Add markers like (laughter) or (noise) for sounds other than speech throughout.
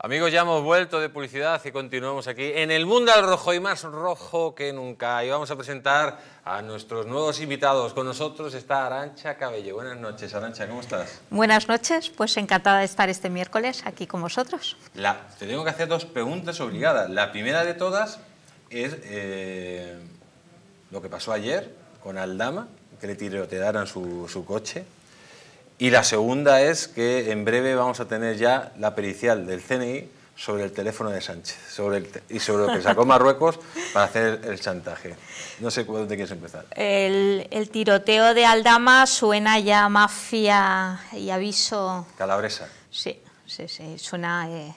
Amigos, ya hemos vuelto de publicidad y continuamos aquí en el mundo al rojo y más rojo que nunca. Y vamos a presentar a nuestros nuevos invitados. Con nosotros está Arancha Cabello. Buenas noches, Arancha, ¿cómo estás? Buenas noches, pues encantada de estar este miércoles aquí con vosotros. La, te tengo que hacer dos preguntas obligadas. La primera de todas es eh, lo que pasó ayer con Aldama, que le tirotearan su, su coche. Y la segunda es que en breve vamos a tener ya la pericial del CNI sobre el teléfono de Sánchez sobre y sobre lo que sacó (laughs) Marruecos para hacer el chantaje. No sé dónde quieres empezar. El, tiroteo de Aldama suena ya mafia y aviso... Calabresa. Sí, sí, suena eh,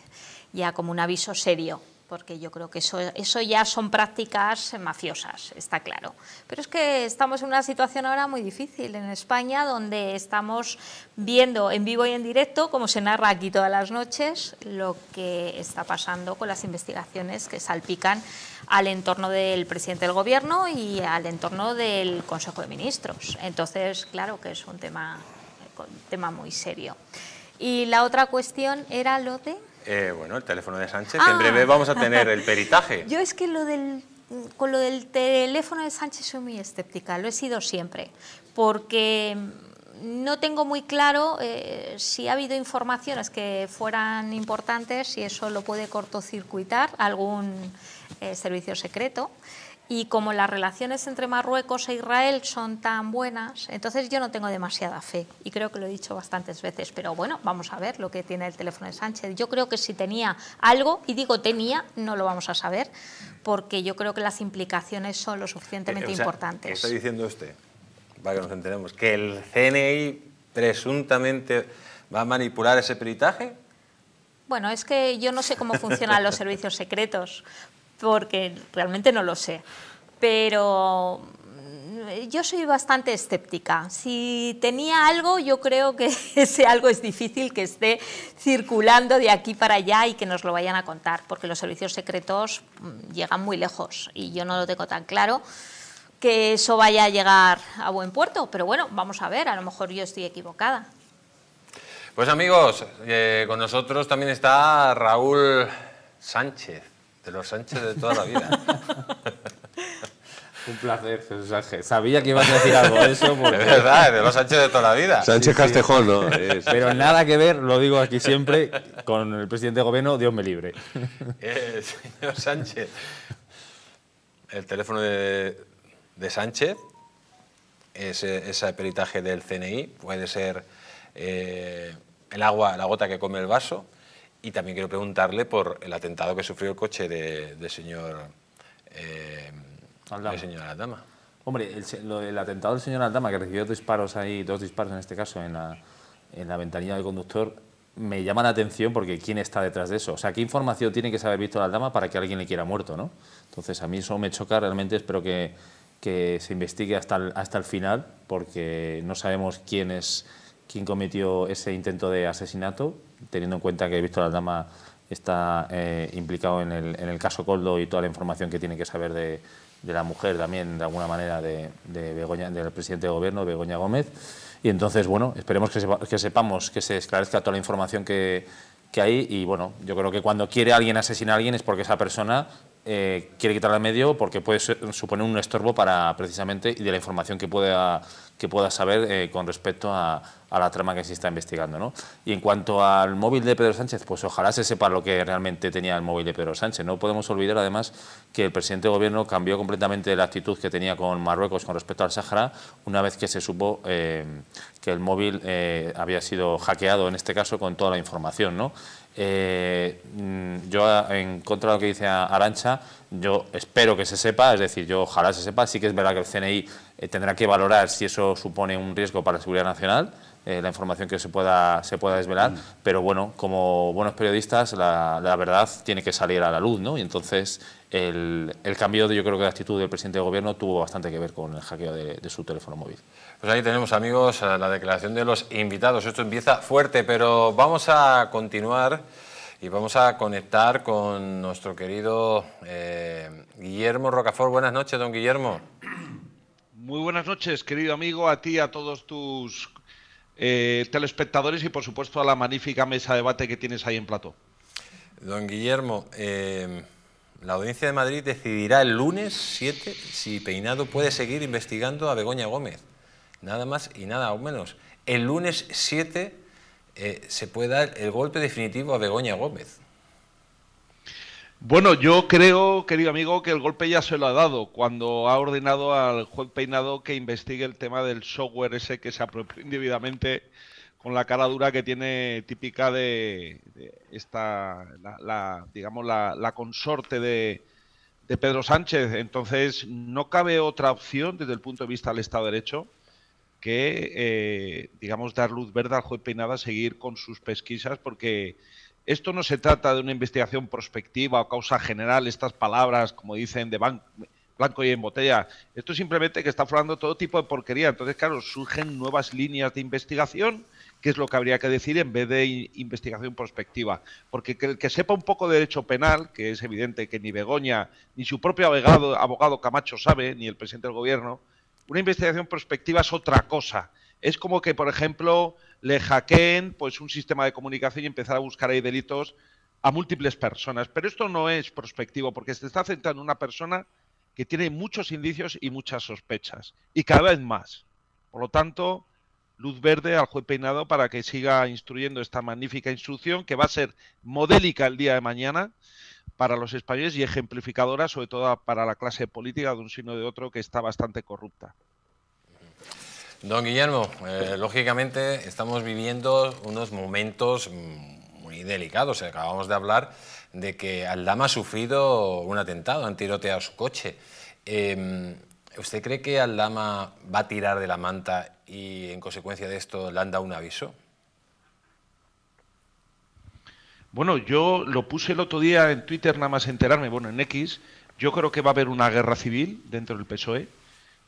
ya como un aviso serio porque yo creo que eso, eso ya son prácticas mafiosas, está claro. Pero es que estamos en una situación ahora muy difícil en España, donde estamos viendo en vivo y en directo, como se narra aquí todas las noches, lo que está pasando con las investigaciones que salpican al entorno del presidente del Gobierno y al entorno del Consejo de Ministros. Entonces, claro que es un tema, un eh, tema muy serio. Y la otra cuestión era lo de... Eh, bueno, el teléfono de Sánchez, en ah. breve vamos a tener el peritaje. (laughs) Yo es que lo con lo del teléfono de Sánchez soy muy escéptica, lo he sido siempre, porque no tengo muy claro eh, si ha habido informaciones que fueran importantes, si eso lo puede cortocircuitar algún eh, servicio secreto y como las relaciones entre Marruecos e Israel son tan buenas, entonces yo no tengo demasiada fe y creo que lo he dicho bastantes veces, pero bueno, vamos a ver lo que tiene el teléfono de Sánchez. Yo creo que si tenía algo, y digo tenía, no lo vamos a saber, porque yo creo que las implicaciones son lo suficientemente eh, importantes. ¿Qué importantes. Está diciendo usted, para que nos entendamos, que el CNI presuntamente va a manipular ese peritaje. Bueno, es que yo no sé cómo funcionan los servicios secretos, porque realmente no lo sé. Pero mm, yo soy bastante escéptica. Si tenía algo, yo creo que (laughs) ese algo es difícil que esté circulando de aquí para allá y que nos lo vayan a contar, porque los servicios secretos mm, llegan muy lejos y yo no lo tengo tan claro que eso vaya a llegar a buen puerto. Pero bueno, vamos a ver, a lo mejor yo estoy equivocada. Pues amigos, eh, con nosotros también está Raúl Sánchez de los Sánchez de toda la vida. (laughs) Un placer, Jesús Sánchez. Sabía que ibas a decir algo de eso. (laughs) De verdad, de los Sánchez de toda la vida. Sánchez Castejón, ¿no? (laughs) Pero nada que ver, lo digo aquí siempre, con el presidente de gobierno, Dios me libre. Eh, señor Sánchez, el teléfono de, Sánchez, es eh, ese, peritaje del CNI, puede ser eh, el agua, la gota que come el vaso. Y también quiero preguntarle por el atentado que sufrió el coche de, eh, señor, Aldama. Hombre, el, el, atentado del señor Aldama, que recibió disparos ahí, dos disparos en este caso, en la, en la ventanilla del conductor, me llama la atención porque ¿quién está detrás de eso? O sea, ¿qué información tiene que saber la Aldama para que alguien le quiera muerto, no? Entonces, a mí eso me choca realmente, espero que, se investigue hasta el, hasta el final, porque no sabemos quién es quién cometió ese intento de asesinato, teniendo en cuenta que la dama está eh, implicado en el, en el, caso Coldo y toda la información que tiene que saber de, de la mujer también, de alguna manera, de, de Begoña, del presidente de gobierno, Begoña Gómez. Y entonces, bueno, esperemos que, que sepamos, que se esclarezca toda la información que, que, hay. Y bueno, yo creo que cuando quiere alguien asesinar a alguien es porque esa persona eh, quiere quitarle al medio, porque puede suponer un estorbo para, precisamente, y de la información que pueda que pueda saber eh, con respecto a, la trama que se está investigando. Y en cuanto al móvil de Pedro Sánchez, pues ojalá se sepa lo que realmente tenía el móvil de Pedro Sánchez. No podemos olvidar además que el presidente de gobierno cambió completamente la actitud que tenía con Marruecos con respecto al Sáhara una vez que se supo eh, que el móvil eh, había sido hackeado, en este caso con toda la información. ¿no? Eh, mm, yo, en contra de lo que dice Arancha, yo espero que se sepa, es decir, yo ojalá se sepa. Sí que es verdad que el CNI eh, tendrá que valorar si eso supone un riesgo para la seguridad nacional, eh, la información que se pueda, se pueda desvelar, mm. pero bueno, como buenos periodistas, la, la, verdad tiene que salir a la luz, ¿no? Y entonces el, cambio de, yo creo que la actitud del presidente de gobierno tuvo bastante que ver con el hackeo de, su teléfono móvil. Pues ahí tenemos amigos eh, la declaración de los invitados. Esto empieza fuerte, pero vamos a continuar y vamos a conectar con nuestro querido eh, Guillermo Rocafort. Buenas noches, don Guillermo. Muy buenas noches, querido amigo, a ti, a todos tus eh, telespectadores y por supuesto a la magnífica mesa de debate que tienes ahí en plato. Don Guillermo, la Audiencia de Madrid decidirá el lunes 7 si Peinado puede seguir investigando a Begoña Gómez. Nada más y nada menos. El lunes 7 eh, se puede dar el golpe definitivo a Begoña Gómez. Bueno, yo creo, querido amigo, que el golpe ya se lo ha dado cuando ha ordenado al juez Peinado que investigue el tema del software ese que se apropió indebidamente con la cara dura que tiene típica de, esta, la, digamos, la, consorte de, Pedro Sánchez. Entonces, no cabe otra opción desde el punto de vista del Estado de Derecho que, eh, digamos, dar luz verde al juez Peinada a seguir con sus pesquisas, porque esto no se trata de una investigación prospectiva o causa general, estas palabras, como dicen, de blanco y en botella. Esto simplemente que está aflorando todo tipo de porquería. Entonces, claro, surgen nuevas líneas de investigación ...que es lo que habría que decir en vez de investigación prospectiva. Porque el que sepa un poco de derecho penal, que es evidente que ni Begoña, ni su propio abogado, abogado Camacho sabe, ni el presidente del gobierno, una investigación prospectiva es otra cosa. Es como que, por ejemplo, le hackeen pues, un sistema de comunicación y empezar a buscar ahí delitos a múltiples personas. Pero esto no es prospectivo, porque se está centrando en una persona que tiene muchos indicios y muchas sospechas, y cada vez más. Por lo tanto, luz verde al juez Peinado para que siga instruyendo esta magnífica instrucción que va a ser modélica el día de mañana para los españoles y ejemplificadora sobre todo para la clase política de un signo de otro que está bastante corrupta. Don Guillermo, eh, lógicamente estamos viviendo unos momentos muy delicados. Acabamos de hablar de que Aldama ha sufrido un atentado, han tiroteado su coche. Eh, ¿Usted cree que Aldama va a tirar de la manta y en consecuencia de esto le han dado un aviso? Bueno, yo lo puse el otro día en Twitter nada más enterarme, bueno, en X, yo creo que va a haber una guerra civil dentro del PSOE,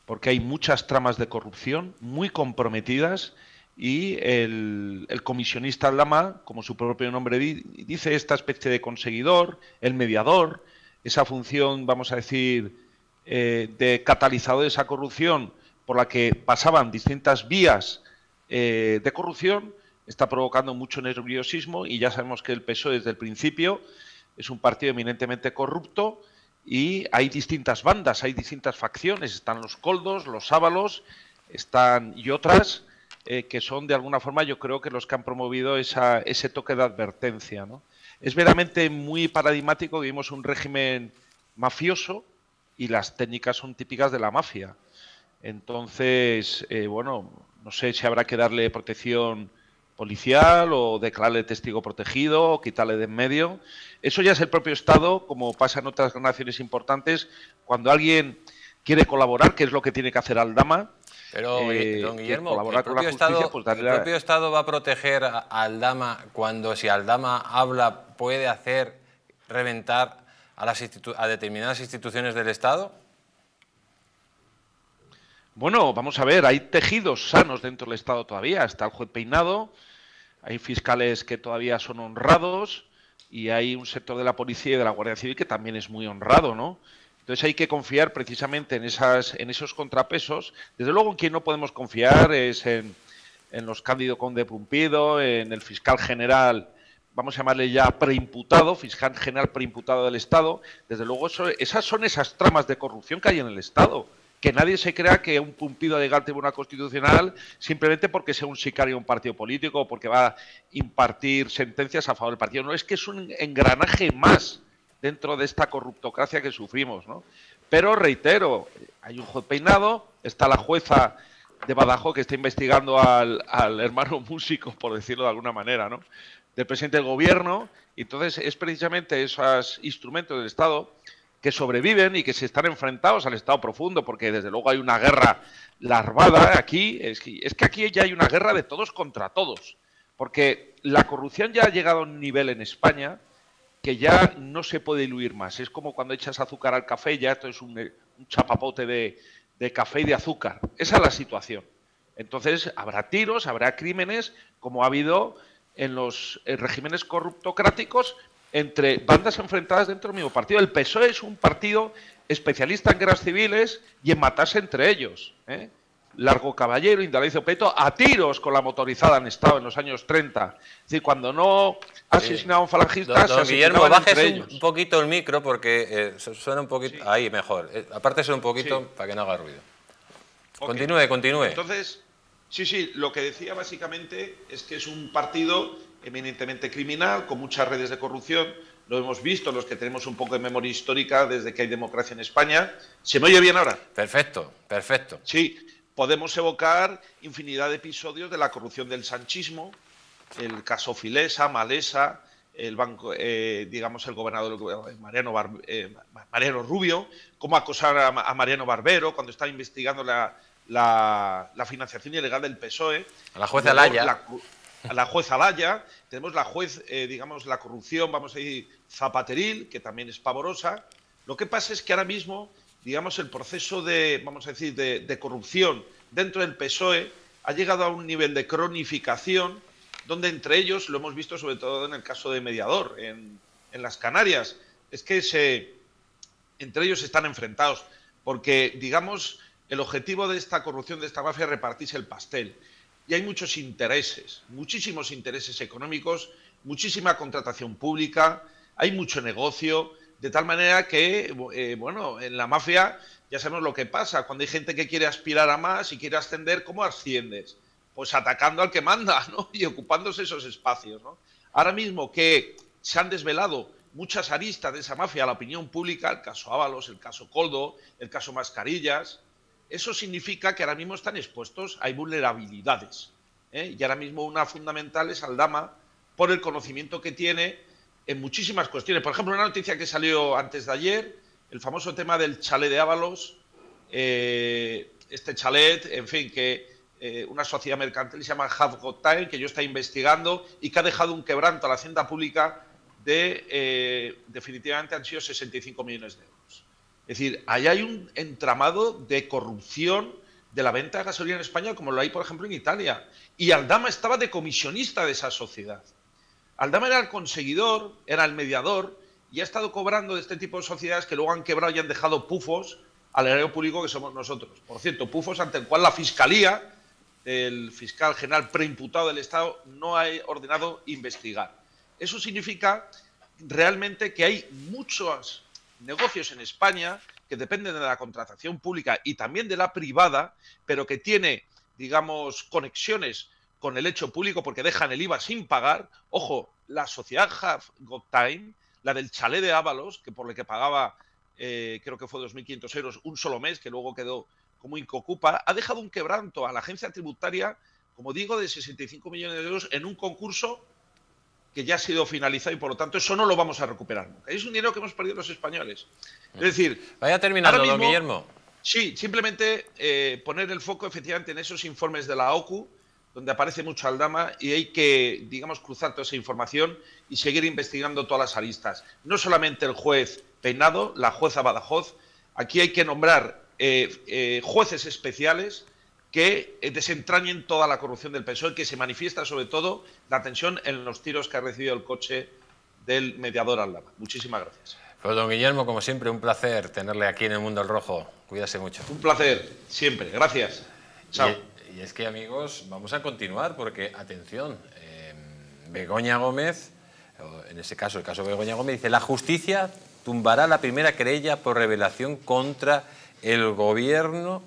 porque hay muchas tramas de corrupción muy comprometidas y el, comisionista Lama, como su propio nombre dice, esta especie de conseguidor, el mediador, esa función, vamos a decir, eh, de catalizador de esa corrupción, por la que pasaban distintas vías eh, de corrupción, está provocando mucho nerviosismo y ya sabemos que el PSOE desde el principio es un partido eminentemente corrupto y hay distintas bandas, hay distintas facciones, están los coldos, los sábalos, están y otras eh, que son de alguna forma yo creo que los que han promovido ese toque de advertencia. Es veramente muy paradigmático vivimos un régimen mafioso y las técnicas son típicas de la mafia. Entonces, eh, bueno, no sé si habrá que darle protección policial o declararle testigo protegido o quitarle de en medio. Eso ya es el propio Estado, como pasa en otras naciones importantes, cuando alguien quiere colaborar, que es lo que tiene que hacer Aldama. Pero, eh, don Guillermo, el, pues propio, Estado, va a proteger a Aldama cuando si Aldama habla puede hacer reventar a, las a determinadas instituciones del Estado. Bueno, vamos a ver, hay tejidos sanos dentro del Estado todavía. Está el juez peinado, hay fiscales que todavía son honrados y hay un sector de la policía y de la Guardia Civil que también es muy honrado, ¿no? Entonces hay que confiar precisamente en, esas, en esos contrapesos. Desde luego en quien no podemos confiar es en, los Cándido Conde Pumpido, en el fiscal general, vamos a llamarle ya preimputado, fiscal general preimputado del Estado. Desde luego esas son esas tramas de corrupción que hay en el Estado que nadie se crea que un pumpido de una una Constitucional simplemente porque sea un sicario de un partido político o porque va a impartir sentencias a favor del partido. No, es que es un engranaje más dentro de esta corruptocracia que sufrimos, Pero reitero, hay un juez peinado, está la jueza de Badajoz que está investigando al, hermano músico, por decirlo de alguna manera, ¿no? del presidente del gobierno, entonces es precisamente esos instrumentos del Estado que sobreviven y que se están enfrentados al Estado profundo, porque desde luego hay una guerra larvada aquí. Es que, aquí ya hay una guerra de todos contra todos, porque la corrupción ya ha llegado a un nivel en España que ya no se puede diluir más. Es como cuando echas azúcar al café, ya esto es un, eh, chapapote de, café y de azúcar. Esa es la situación. Entonces habrá tiros, habrá crímenes, como ha habido en los eh, regímenes corruptocráticos, entre bandas enfrentadas dentro del mismo partido. El PSOE es un partido especialista en guerras civiles y en matarse entre ellos. ¿eh? Largo Caballero, Indalecio Peto, a tiros con la motorizada han estado en los años 30. Es decir, cuando no asesinaban falangistas, un Guillermo, bajes un poquito el micro porque eh, suena un poquito... Ahí, mejor. Eh, aparte suena un poquito para que no haga ruido. Continúe, continúe. Entonces, sí, sí, lo que decía básicamente es que es un partido eminentemente criminal, con muchas redes de corrupción. Lo hemos visto los que tenemos un poco de memoria histórica desde que hay democracia en España. ¿Se me oye bien ahora? Perfecto, perfecto. Sí, podemos evocar infinidad de episodios de la corrupción del sanchismo, el caso Filesa, Malesa, el banco, eh, digamos, el gobernador eh, Mariano, eh, Mariano Rubio, cómo acosar a, Mariano Barbero cuando estaba investigando la, financiación ilegal del PSOE. A la jueza de la juez Alaya, tenemos la juez, eh, digamos, la corrupción, vamos a decir, zapateril, que también es pavorosa. Lo que pasa es que ahora mismo, digamos, el proceso de, vamos a decir, de, corrupción dentro del PSOE ha llegado a un nivel de cronificación donde entre ellos, lo hemos visto sobre todo en el caso de Mediador, en, las Canarias, es que entre ellos están enfrentados, porque, digamos, el objetivo de esta corrupción, de esta mafia, es repartirse el pastel y hay muchos intereses, muchísimos intereses económicos, muchísima contratación pública, hay mucho negocio, de tal manera que, eh, bueno, en la mafia ya sabemos lo que pasa, cuando hay gente que quiere aspirar a más y quiere ascender, ¿cómo asciendes? Pues atacando al que manda, ¿no? (laughs) Y ocupándose esos espacios, ¿no? Ahora mismo que se han desvelado muchas aristas de esa mafia a la opinión pública, el caso Ábalos, el caso Coldo, el caso Mascarillas, eso significa que ahora mismo están expuestos, hay vulnerabilidades. ¿eh? Y ahora mismo una fundamental es Aldama por el conocimiento que tiene en muchísimas cuestiones. Por ejemplo, una noticia que salió antes de ayer, el famoso tema del chalet de Ábalos, eh, este chalet, en fin, que eh, una sociedad mercantil se llama Have Got Time, que yo está investigando y que ha dejado un quebranto a la hacienda pública de, definitivamente han sido 65 millones de euros. Es decir, ahí hay un entramado de corrupción de la venta de gasolina en España, como lo hay, por ejemplo, en Italia. Y Aldama estaba de comisionista de esa sociedad. Aldama era el conseguidor, era el mediador, y ha estado cobrando de este tipo de sociedades que luego han quebrado y han dejado pufos al erario público que somos nosotros. Por cierto, pufos ante el cual la Fiscalía, el fiscal general preimputado del Estado, no ha ordenado investigar. Eso significa realmente que hay muchas negocios en España que dependen de la contratación pública y también de la privada, pero que tiene, digamos, conexiones con el hecho público porque dejan el IVA sin pagar. Ojo, la sociedad Half Got Time, la del chalet de Ávalos, que por la que pagaba, eh, creo que fue 2.500 euros un solo mes, que luego quedó como incocupa, ha dejado un quebranto a la agencia tributaria, como digo, de 65 millones de euros en un concurso que ya ha sido finalizado y por lo tanto eso no lo vamos a recuperar nunca. Es un dinero que hemos perdido los españoles. Es mm. decir, vaya terminando, ahora mismo, Guillermo. Sí, simplemente eh, poner el foco efectivamente en esos informes de la OCU, donde aparece mucho Aldama y hay que, digamos, cruzar toda esa información y seguir investigando todas las aristas. No solamente el juez Peinado, la jueza Badajoz, aquí hay que nombrar eh, eh, jueces especiales que eh, desentrañen toda la corrupción del PSOE, que se manifiesta sobre todo la tensión en los tiros que ha recibido el coche del mediador Aldama. Muchísimas gracias. Pues don Guillermo, como siempre, un placer tenerle aquí en el Mundo del Rojo. Cuídase mucho. Un placer, siempre. Gracias. Chao. Y, es que, amigos, vamos a continuar porque, atención, em, Begoña Gómez, en ese caso, el caso Begoña Gómez, dice, la justicia tumbará la primera querella por revelación contra el gobierno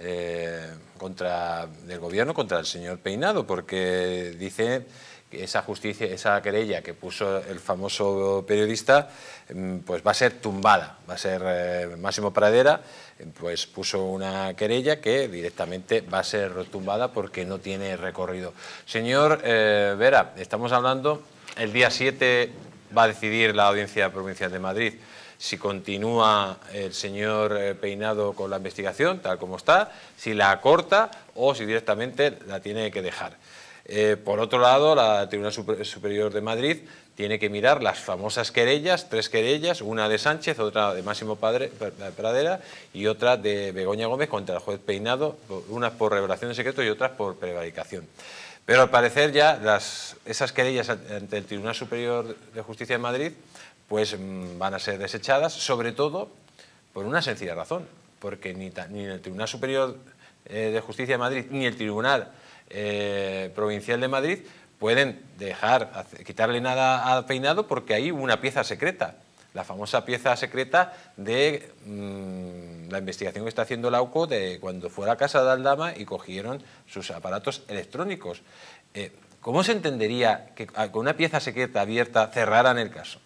eh, contra, del gobierno contra el señor Peinado, porque dice que esa justicia, esa querella que puso el famoso periodista, mm, pues va a ser tumbada, va a ser eh, Máximo Pradera, eh, pues puso una querella que directamente va a ser tumbada porque no tiene recorrido. Señor Vera, estamos hablando, el día 7 va a decidir la Audiencia Provincial de Madrid si continúa el señor eh, Peinado con la investigación, tal como está, si la acorta o si directamente la tiene que dejar. Eh, por otro lado, la Tribunal Superior de Madrid tiene que mirar las famosas querellas, tres querellas, una de Sánchez, otra de Máximo Padre, Pradera y otra de Begoña Gómez contra el juez Peinado, unas por revelación de secreto y otras por prevaricación. Pero al parecer ya esas querellas ante el Tribunal Superior de Justicia de Madrid pues mm, van a ser desechadas, sobre todo por una sencilla razón, porque ni, el Tribunal Superior eh, de Justicia de Madrid ni el Tribunal eh, Provincial de Madrid pueden dejar, quitarle nada al Peinado porque hay una pieza secreta, la famosa pieza secreta de mm, la investigación que está haciendo la UCO de cuando fue a la casa de Aldama y cogieron sus aparatos electrónicos. Eh, ¿Cómo se entendería que ah, con una pieza secreta abierta cerraran el caso?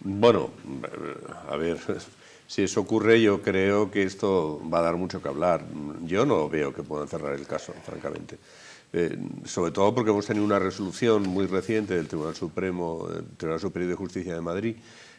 Bueno, eh, a ver, (laughs) si eso ocurre yo creo que esto va a dar mucho que hablar. Yo no veo que puedan cerrar el caso, francamente. Eh, sobre todo porque hemos tenido una resolución muy reciente del Tribunal Supremo, del eh, Tribunal Superior de Justicia de Madrid,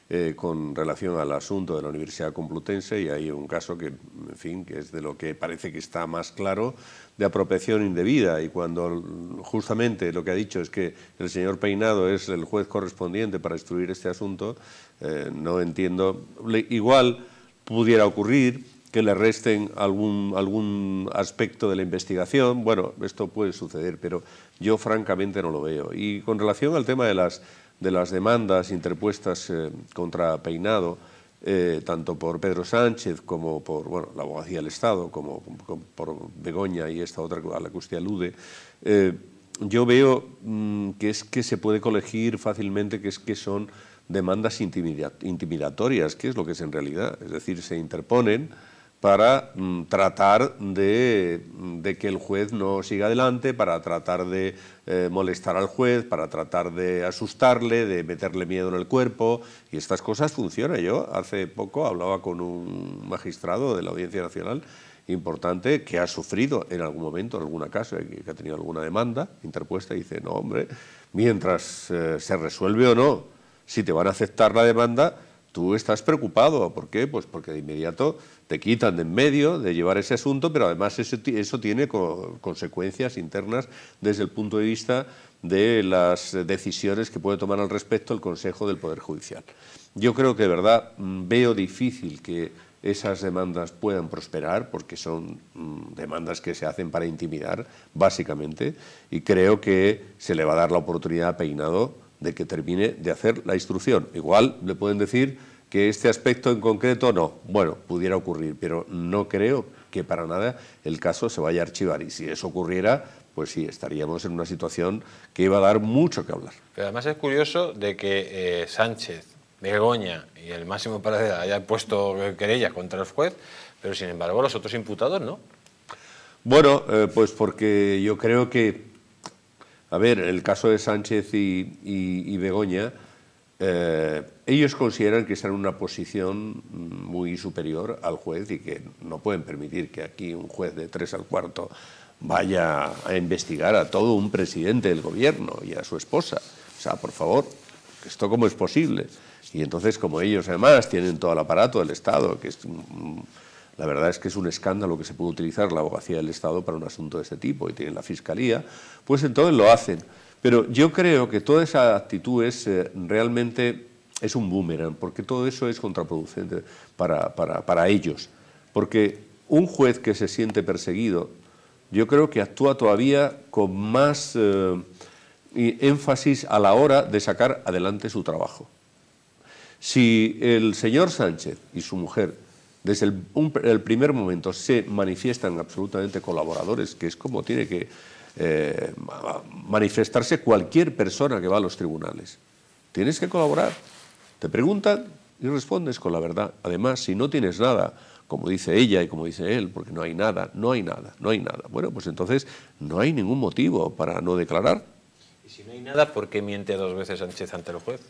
eh, con relación al asunto de la Universidad Complutense y hay un caso que, en fin, que es de lo que parece que está más claro de apropiación indebida y cuando justamente lo que ha dicho es que el señor Peinado es el juez correspondiente para instruir este asunto, eh, no entiendo, igual pudiera ocurrir que le resten algún, algún aspecto de la investigación, bueno, esto puede suceder, pero yo francamente no lo veo. Y con relación al tema de las de las demandas interpuestas eh, contra Peinado, eh, tanto por Pedro Sánchez como por bueno, la abogacía del Estado, como, por Begoña y esta otra a la que usted alude, eh, yo veo mm, que es que se puede colegir fácilmente que es que son demandas intimidatorias, que es lo que es en realidad. Es decir, se interponen para mm, tratar mm, de, que el juez no siga adelante, para tratar de eh, molestar al juez, para tratar de asustarle, de meterle miedo en el cuerpo, y estas cosas funcionan. Yo hace poco hablaba con un magistrado de la Audiencia Nacional importante que ha sufrido en algún momento, en alguna caso, eh, que ha tenido alguna demanda interpuesta, y dice, no, hombre, mientras eh, se resuelve o no, si te van a aceptar la demanda, tú estás preocupado. ¿Por qué? Pues porque de inmediato te quitan de en medio de llevar ese asunto, pero además eso, tiene consecuencias internas desde el punto de vista de las decisiones que puede tomar al respecto el Consejo del Poder Judicial. Yo creo que de verdad mm, veo difícil que esas demandas puedan prosperar, porque son mm, demandas que se hacen para intimidar, básicamente, y creo que se le va a dar la oportunidad a Peinado de que termine de hacer la instrucción. Igual le pueden decir que este aspecto en concreto no. Bueno, pudiera ocurrir, pero no creo que para nada el caso se vaya a archivar. Y si eso ocurriera, pues sí, estaríamos en una situación que iba a dar mucho que hablar. Pero además es curioso de que eh, Sánchez, Begoña y el máximo Paradela hayan puesto querella contra el juez, pero sin embargo los otros imputados no. Bueno, eh, pues porque yo creo que, a ver, el caso de Sánchez y Begoña eh, ellos consideran que están en una posición mm, muy superior al juez y que no pueden permitir que aquí un juez de tres al cuarto vaya a investigar a todo un presidente del gobierno y a su esposa. O sea, por favor, ¿esto cómo es posible? Y entonces, como ellos además tienen todo el aparato del Estado, que es, mm, la verdad es que es un escándalo que se puede utilizar la abogacía del Estado para un asunto de este tipo, y tienen la Fiscalía, pues entonces lo hacen. Pero yo creo que toda esa actitud es eh, realmente es un boomerang, porque todo eso es contraproducente para, ellos. Porque un juez que se siente perseguido, yo creo que actúa todavía con más eh, énfasis a la hora de sacar adelante su trabajo. Si el señor Sánchez y su mujer desde el primer momento se manifiestan absolutamente colaboradores, que es como tiene que eh, manifestarse cualquier persona que va a los tribunales. Tienes que colaborar. Te preguntan y respondes con la verdad. Además, si no tienes nada, como dice ella y como dice él, porque no hay nada, no hay nada, no hay nada. Bueno, pues entonces no hay ningún motivo para no declarar. Y si no hay nada, ¿por qué miente dos veces Sánchez ante el juez?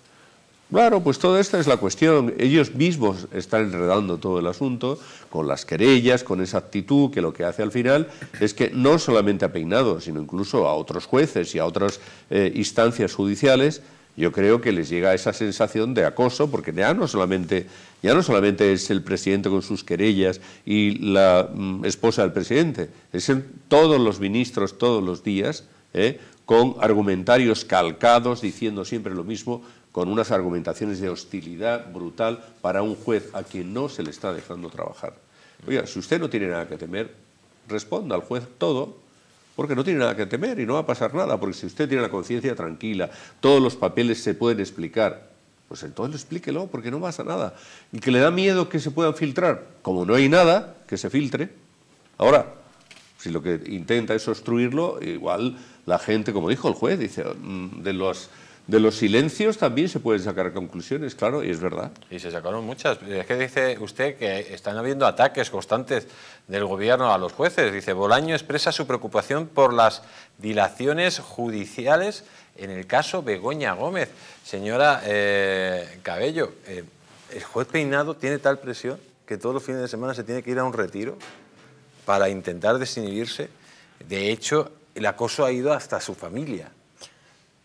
Claro, pues toda esta es la cuestión. Ellos mismos están enredando todo el asunto con las querellas, con esa actitud que lo que hace al final es que no solamente a Peinado, sino incluso a otros jueces y a otras eh, instancias judiciales, yo creo que les llega esa sensación de acoso, porque ya no solamente, ya no solamente es el presidente con sus querellas y la mm, esposa del presidente, es todos los ministros todos los días, eh, con argumentarios calcados diciendo siempre lo mismo con unas argumentaciones de hostilidad brutal para un juez a quien no se le está dejando trabajar. Oiga, si usted no tiene nada que temer, responda al juez todo, porque no tiene nada que temer y no va a pasar nada, porque si usted tiene la conciencia tranquila, todos los papeles se pueden explicar, pues entonces explíquelo, porque no pasa nada. Y que le da miedo que se puedan filtrar, como no hay nada, que se filtre. Ahora, si lo que intenta es obstruirlo, igual la gente, como dijo el juez, dice, mm, de los de los silencios también se pueden sacar conclusiones, claro, y es verdad. Y se sacaron muchas. Es que dice usted que están habiendo ataques constantes del gobierno a los jueces. Dice, Bolaño expresa su preocupación por las dilaciones judiciales en el caso Begoña Gómez. Señora eh, Cabello, eh, ¿el juez Peinado tiene tal presión que todos los fines de semana se tiene que ir a un retiro para intentar desinhibirse? De hecho, el acoso ha ido hasta su familia.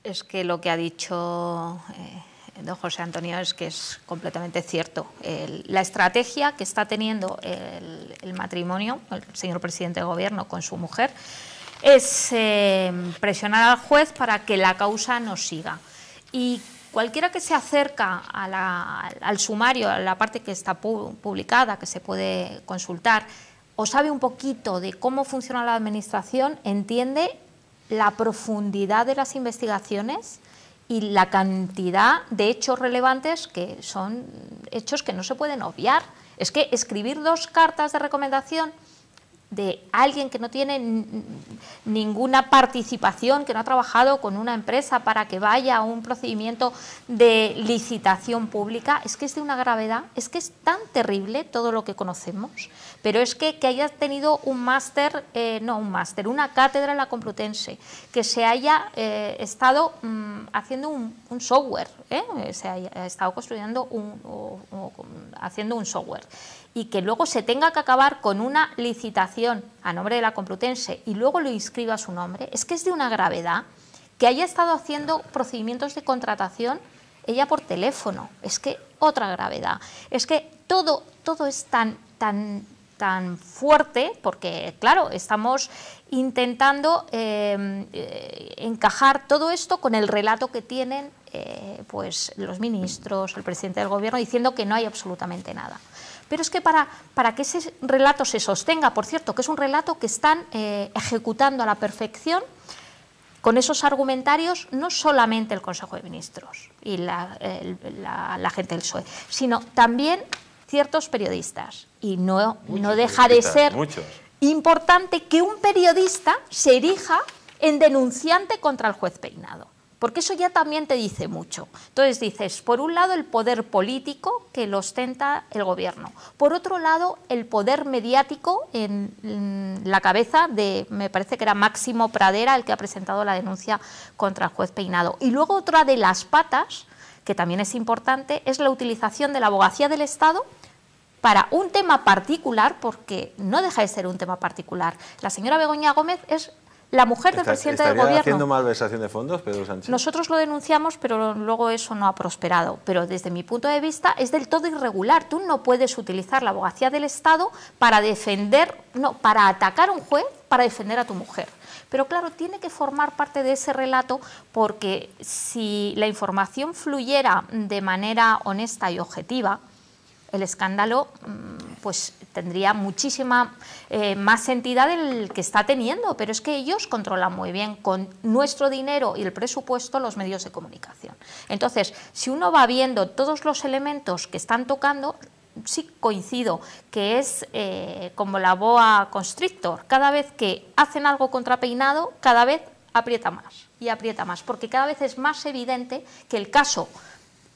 Es que lo que ha dicho eh, don José Antonio es que es completamente cierto. la estrategia que está teniendo el, matrimonio, el señor presidente de gobierno con su mujer, es eh, presionar al juez para que la causa no siga. Y cualquiera que se acerca al sumario, a la parte que está publicada, que se puede consultar, o sabe un poquito de cómo funciona la administración, entiende la profundidad de las investigaciones y la cantidad de hechos relevantes que son hechos que no se pueden obviar. Es que escribir dos cartas de recomendación de alguien que no tiene ninguna participación, que no ha trabajado con una empresa para que vaya a un procedimiento de licitación pública, es que es de una gravedad, es que es tan terrible todo lo que conocemos, pero es que, que haya tenido un máster, eh, no un máster, una cátedra en la Complutense, que se haya eh, estado mm, haciendo un, software, ¿eh? se haya estado construyendo un, haciendo un software y que luego se tenga que acabar con una licitación a nombre de la Complutense y luego lo inscriba su nombre, es que es de una gravedad que haya estado haciendo procedimientos de contratación ella por teléfono, es que otra gravedad, es que todo, es tan, tan, tan fuerte, porque claro, estamos intentando em, eh, encajar todo esto con el relato que tienen eh, pues, los ministros, el presidente del gobierno, diciendo que no hay absolutamente nada. Pero es que para, para que ese relato se sostenga, por cierto, que es un relato que están eh, ejecutando a la perfección, con esos argumentarios no solamente el Consejo de Ministros y la, gente del PSOE, sino también ciertos periodistas. Y no, no deja de ser importante que un periodista se erija en denunciante contra el juez peinado porque eso ya también te dice mucho. Entonces dices, por un lado el poder político que lo ostenta el gobierno, por otro lado el poder mediático en, la cabeza de, me parece que era Máximo Pradera el que ha presentado la denuncia contra el juez Peinado. Y luego otra de las patas, que también es importante, es la utilización de la abogacía del Estado para un tema particular, porque no deja de ser un tema particular. La señora Begoña Gómez es la mujer del presidente del gobierno. haciendo malversación de fondos, Pedro Sánchez? Nosotros lo denunciamos, pero luego eso no ha prosperado. Pero desde mi punto de vista es del todo irregular. Tú no puedes utilizar la abogacía del Estado para defender, no, para atacar a un juez para defender a tu mujer. Pero claro, tiene que formar parte de ese relato porque si la información fluyera de manera honesta y objetiva, el escándalo mm, pues tendría muchísima eh, más entidad del que está teniendo, pero es que ellos controlan muy bien con nuestro dinero y el presupuesto los medios de comunicación. Entonces, si uno va viendo todos los elementos que están tocando, sí coincido que es eh, como la boa constrictor, cada vez que hacen algo contrapeinado, cada vez aprieta más y aprieta más, porque cada vez es más evidente que el caso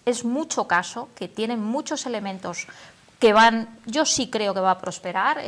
es mucho caso, que tiene muchos elementos que van, yo sí creo que va a prosperar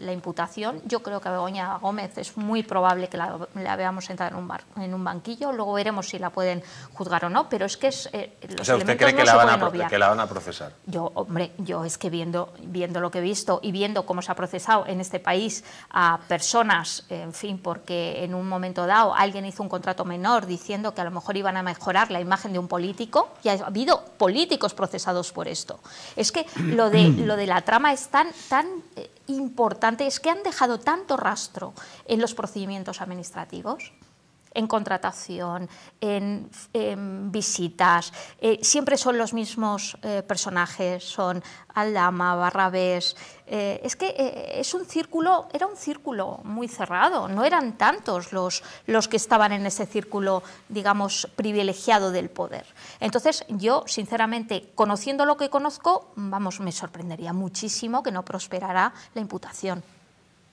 la imputación, yo creo que a Begoña Gómez es muy probable que la, veamos sentada en un, en un banquillo, luego veremos si la pueden juzgar o no, pero es que es, eh, los o sea, ¿usted cree que, la van a, procesar? Yo, hombre, yo es que viendo, viendo lo que he visto y viendo cómo se ha procesado en este país a personas, en fin, porque en un momento dado alguien hizo un contrato menor diciendo que a lo mejor iban a mejorar la imagen de un político, y ha habido políticos procesados por esto. Es que lo de (clears throat) lo de la trama es tan, tan eh, importante, es que han dejado tanto rastro en los procedimientos administrativos en contratación, en, visitas. Eh, siempre son los mismos eh, personajes, son Aldama, Barrabés. Eh, es que es un círculo, era un círculo muy cerrado, no eran tantos los, los que estaban en ese círculo, digamos, privilegiado del poder. Entonces, yo, sinceramente, conociendo lo que conozco, vamos, me sorprendería muchísimo que no prosperara la imputación.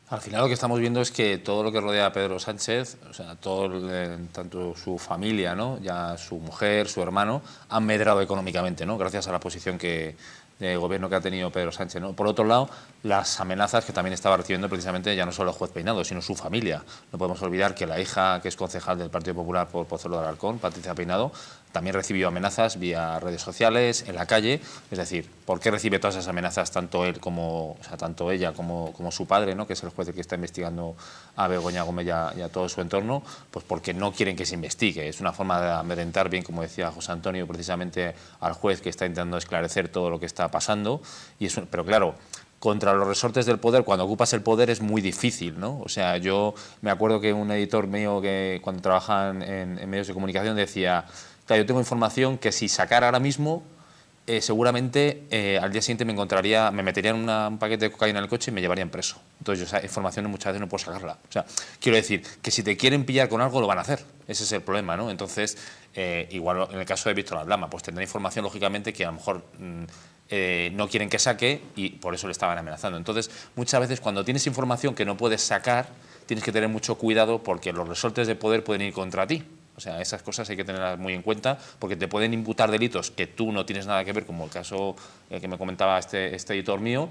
Al final lo que estamos viendo es que todo lo que rodea a Pedro Sánchez, o sea, todo, eh, tanto su familia, ¿no? ya su mujer, su hermano, han medrado económicamente, ¿no? gracias a la posición que, de gobierno que ha tenido Pedro Sánchez. ¿no? Por otro lado, las amenazas que también estaba recibiendo precisamente ya no solo el juez Peinado, sino su familia. No podemos olvidar que la hija, que es concejal del Partido Popular por Pozuelo de Alarcón, Patricia Peinado, también recibió amenazas vía redes sociales, en la calle, es decir, ¿por qué recibe todas esas amenazas tanto él como, o sea, tanto ella como, como su padre, que es el juez que está investigando a Begoña Gómez y a, todo su entorno? Pues porque no quieren que se investigue, es una forma de amedrentar bien, como decía José Antonio, precisamente al juez que está intentando esclarecer todo lo que está pasando, y pero claro, contra los resortes del poder, cuando ocupas el poder es muy difícil, ¿no? O sea, yo me acuerdo que un editor mío que cuando trabajan en medios de comunicación decía yo tengo información que si sacara ahora mismo, eh, seguramente eh, al día siguiente me encontraría, me meterían un paquete de cocaína en el coche y me llevarían preso. Entonces, yo esa información muchas veces no puedo sacarla. O sea, quiero decir que si te quieren pillar con algo, lo van a hacer. Ese es el problema, ¿no? Entonces, eh, igual en el caso de Víctor Alblama, pues tendrá información, lógicamente, que a lo mejor mm, no quieren que saque y por eso le estaban amenazando. Entonces, muchas veces cuando tienes información que no puedes sacar, tienes que tener mucho cuidado porque los resortes de poder pueden ir contra ti. O sea, esas cosas hay que tenerlas muy en cuenta porque te pueden imputar delitos que tú no tienes nada que ver, como el caso eh, que me comentaba este, este editor mío,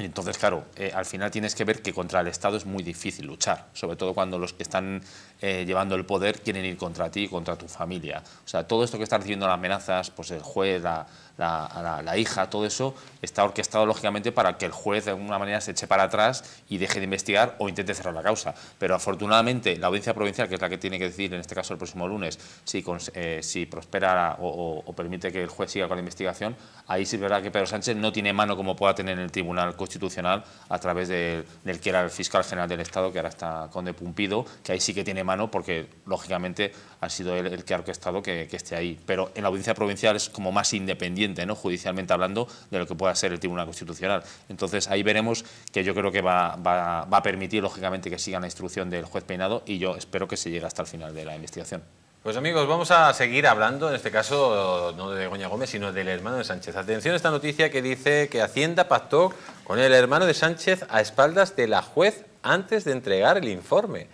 entonces, claro, eh, al final tienes que ver que contra el Estado es muy difícil luchar, sobre todo cuando los que están eh, llevando el poder quieren ir contra ti y contra tu familia. O sea, todo esto que están recibiendo las amenazas, pues el juez, la, la, hija, todo eso está orquestado lógicamente para que el juez de alguna manera se eche para atrás y deje de investigar o intente cerrar la causa. Pero afortunadamente la audiencia provincial, que es la que tiene que decidir en este caso el próximo lunes si, eh, si prospera o, permite que el juez siga con la investigación, ahí sí es verdad que Pedro Sánchez no tiene mano como pueda tener en el Tribunal Constitucional a través del que era el fiscal general del Estado, que ahora está Conde Pumpido, que ahí sí que tiene mano porque, lógicamente, ha sido él el que ha orquestado que, esté ahí. Pero en la audiencia provincial es como más independiente, ¿no? judicialmente hablando, de lo que pueda ser el Tribunal Constitucional. Entonces, ahí veremos que yo creo que va, va, va a permitir, lógicamente, que sigan la instrucción del juez Peinado y yo espero que se llegue hasta el final de la investigación. Pues amigos, vamos a seguir hablando, en este caso no de Goña Gómez, sino del hermano de Sánchez. Atención a esta noticia que dice que Hacienda pactó con el hermano de Sánchez a espaldas de la juez antes de entregar el informe.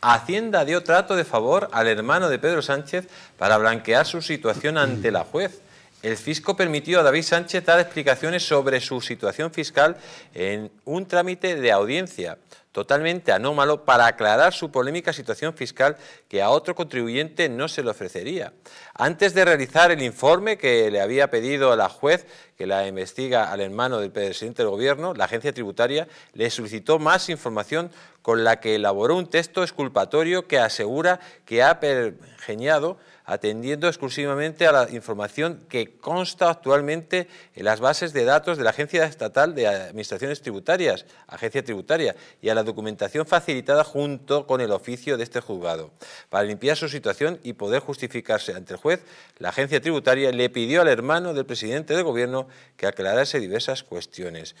Hacienda dio trato de favor al hermano de Pedro Sánchez para blanquear su situación ante la juez. El fisco permitió a David Sánchez dar explicaciones sobre su situación fiscal en un trámite de audiencia totalmente anómalo para aclarar su polémica situación fiscal que a otro contribuyente no se le ofrecería. Antes de realizar el informe que le había pedido a la juez que la investiga al hermano del presidente del gobierno, la agencia tributaria le solicitó más información con la que elaboró un texto exculpatorio que asegura que ha pergeñado atendiendo exclusivamente a la información que consta actualmente en las bases de datos de la Agencia Estatal de Administraciones Tributarias, Agencia Tributaria, y a la documentación facilitada junto con el oficio de este juzgado. Para limpiar su situación y poder justificarse ante el juez, la agencia tributaria le pidió al hermano del presidente del gobierno que aclarase diversas cuestiones.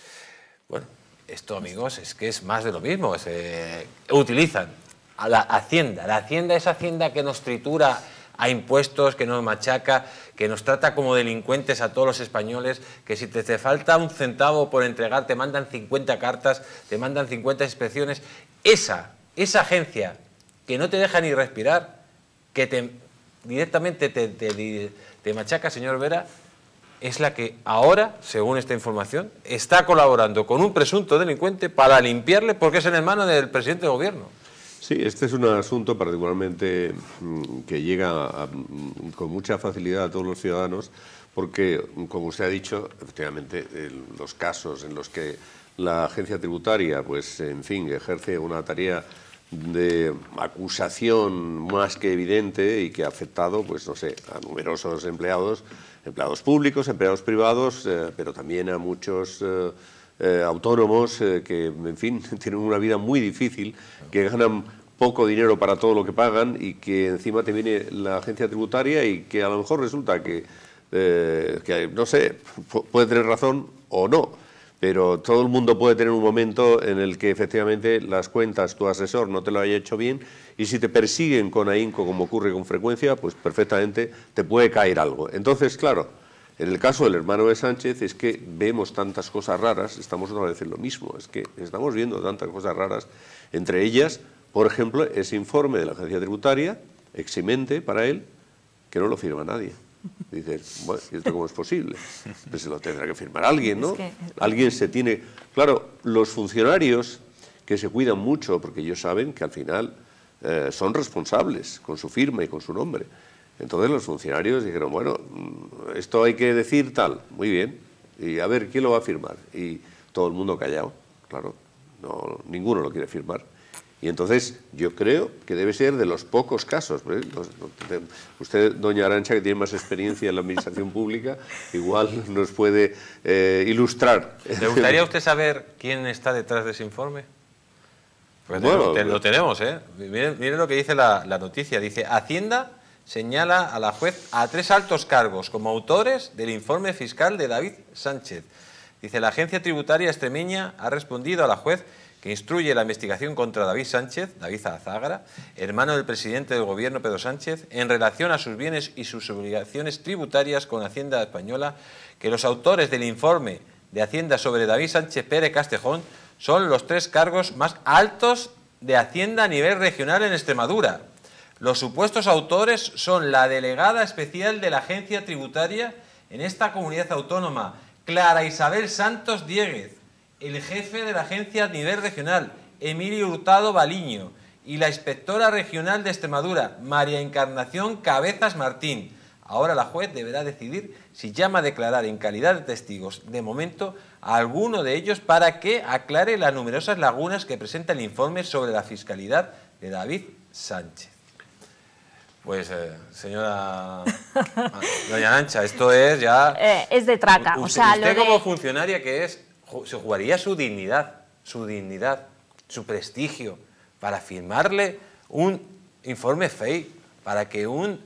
Bueno, esto, amigos, es que es más de lo mismo. Eh, utilizan a la hacienda. La hacienda, es hacienda que nos tritura a impuestos, que nos machaca, que nos trata como delincuentes a todos los españoles, que si te, falta un centavo por entregar te mandan 50 cartas, te mandan 50 inspecciones. Esa, esa agencia que no te deja ni respirar, que te, directamente te, machaca, señor Vera, es la que ahora, según esta información, está colaborando con un presunto delincuente para limpiarle porque es en el mano del presidente de gobierno. Sí, este es un asunto particularmente mm, que llega mm, con mucha facilidad a todos los ciudadanos porque, mm, como usted ha dicho, efectivamente los casos en los que la agencia tributaria, pues en fin, ejerce una tarea de acusación más que evidente y que ha afectado, pues no sé, a numerosos empleados, empleados públicos, empleados privados, eh, pero también a muchos... Eh, eh, autónomos eh, que, en fin, (laughs) tienen una vida muy difícil, que ganan poco dinero para todo lo que pagan y que encima te viene la agencia tributaria y que a lo mejor resulta que, eh, que no sé, puede tener razón o no, pero todo el mundo puede tener un momento en el que efectivamente las cuentas, tu asesor no te lo haya hecho bien y si te persiguen con ahínco como ocurre con frecuencia, pues perfectamente te puede caer algo. Entonces, claro, en el caso del hermano de Sánchez es que vemos tantas cosas raras, estamos otra vez en lo mismo, es que estamos viendo tantas cosas raras, entre ellas, por ejemplo, ese informe de la agencia tributaria, eximente para él, que no lo firma nadie. Dice, bueno, ¿esto cómo es posible? Pues se lo tendrá que firmar alguien, ¿no? Alguien se tiene... Claro, los funcionarios que se cuidan mucho, porque ellos saben que al final eh, son responsables con su firma y con su nombre. Entonces los funcionarios dijeron, bueno, mm, esto hay que decir tal, muy bien, y a ver, ¿quién lo va a firmar? Y todo el mundo callado, claro, no, ninguno lo quiere firmar. Y entonces yo creo que debe ser de los pocos casos. ¿eh? usted, doña Arancha, que tiene más experiencia en la administración (laughs) pública, igual nos puede eh, ilustrar. ¿Le gustaría usted saber quién está detrás de ese informe? Pues lo, pues tenemos, ¿eh? Miren, lo que dice la noticia. Dice, Hacienda señala a la juez a tres altos cargos como autores del informe fiscal de David Sánchez. Dice, la agencia tributaria extremeña ha respondido a la juez que instruye la investigación contra David Sánchez, David Azagra, hermano del presidente del gobierno Pedro Sánchez, en relación a sus bienes y sus obligaciones tributarias con Hacienda Española, que los autores del informe de Hacienda sobre David Sánchez Pérez Castejón son los tres cargos más altos de Hacienda a nivel regional en Extremadura, los supuestos autores son la delegada especial de la agencia tributaria en esta comunidad autónoma, Clara Isabel Santos Dieguez, el jefe de la agencia a nivel regional, Emilio Hurtado Baliño, y la inspectora regional de Extremadura, María Encarnación Cabezas Martín. Ahora la juez deberá decidir si llama a declarar en calidad de testigos, de momento, a alguno de ellos para que aclare las numerosas lagunas que presenta el informe sobre la fiscalidad de David Sánchez. Pues, eh, señora Doña Ancha, esto es ya... Eh, es de traca. Usted, como funcionaria que es, se jugaría su dignidad, su dignidad, su prestigio, para firmarle un informe fake, para que un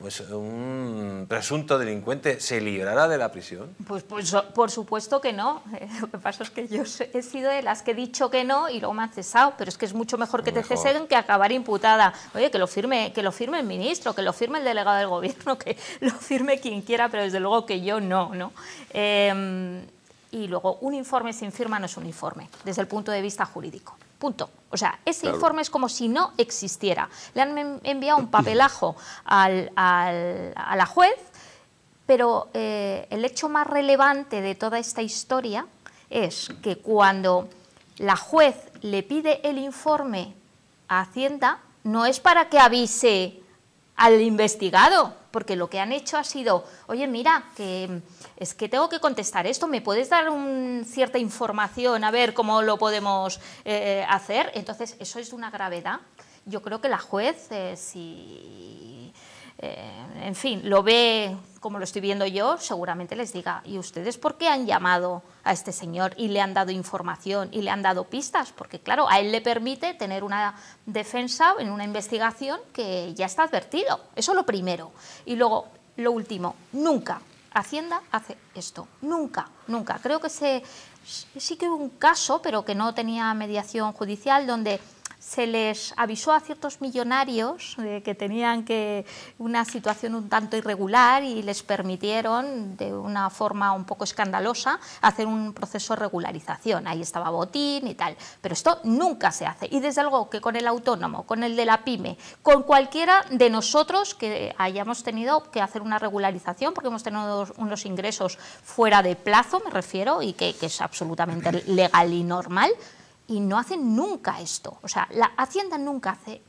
pues un presunto delincuente se librará de la prisión? Pues, pues por supuesto que no. (laughs) Lo que pasa es que yo he sido de las que he dicho que no y luego me han cesado, pero es que es mucho mejor que te cesen que acabar imputada. Oye, que lo firme, que lo firme el ministro, que lo firme el delegado del gobierno, (laughs) que lo firme quien quiera, pero desde luego que yo no, ¿no? Em, y luego, un informe sin firma no es un informe, desde el punto de vista jurídico. Punto. O sea, ese informe es como si no existiera. Le han enviado un papelajo al, a la juez, pero eh, el hecho más relevante de toda esta historia es que cuando la juez le pide el informe a Hacienda, no es para que avise al investigado, porque lo que han hecho ha sido, oye, mira, que es que tengo que contestar esto, ¿me puedes dar un, cierta información a ver cómo lo podemos eh, eh, hacer? Entonces, eso es de una gravedad. Yo creo que la juez, eh, si eh, en fin, lo ve como lo estoy viendo yo, seguramente les diga, ¿y ustedes por qué han llamado a este señor y le han dado información y le han dado pistas? Porque claro, a él le permite tener una defensa en una investigación que ya está advertido. Eso lo primero. Y luego, lo último, nunca Hacienda hace esto. Nunca, nunca. Creo que se, sí que hubo un caso, pero que no tenía mediación judicial, donde se les avisó a ciertos millonarios que tenían que una situación un tanto irregular y les permitieron de una forma un poco escandalosa hacer un proceso de regularización. Ahí estaba botín y tal, pero esto nunca se hace. Y desde luego que con el autónomo, con el de la pyme, con cualquiera de nosotros que hayamos tenido que hacer una regularización porque hemos tenido unos ingresos fuera de plazo, me refiero, y que, que es absolutamente legal y normal, y no hacen nunca esto. O sea, la Hacienda nunca hace